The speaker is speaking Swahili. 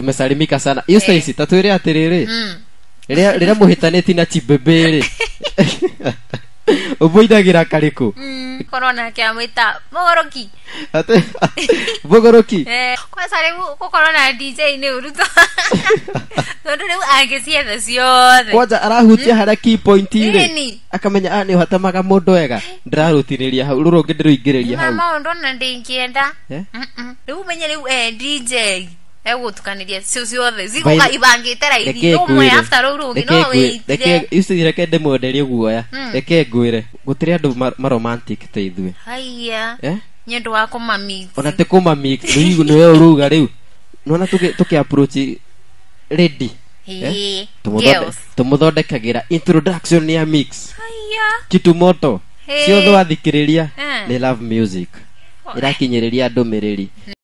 tumesalimika sana hiyo hey. saizi eh. tatwire atiriri mm. rä muhitaniti na chibebe rä ubwithagira kariku mm, korona kiamwita mugoroki mugoroki eh, kwanza riu gukorwo na dj nä å ruto tondå rä u angä cietha ciothe kwanja arahutia mm. harä a kipointirä akamenya a ah, nä å hatamaga må ndå wega ndärarutinä ria hau rå rå ngä ndä rå ingä rä ria hau maå ndå na ndä ingä enda eh? rä menye rä u dj egutukanirie cio ciothe cigåka ibangite raithi umwe mwe rå u rå ngä no wä itire reke ndä mwenderie guoya reke hmm. ngwä re andu tirä andå maromantic ta ithuä haia eh? nä ndå wa kå ona tä kå nä we å ruga rä u nona tå kä approach ready tå må thondekagä ra introduction ya mix kitumoto ciothe wathikä rä ria nä eh. love music irakinyiriria ndumiriri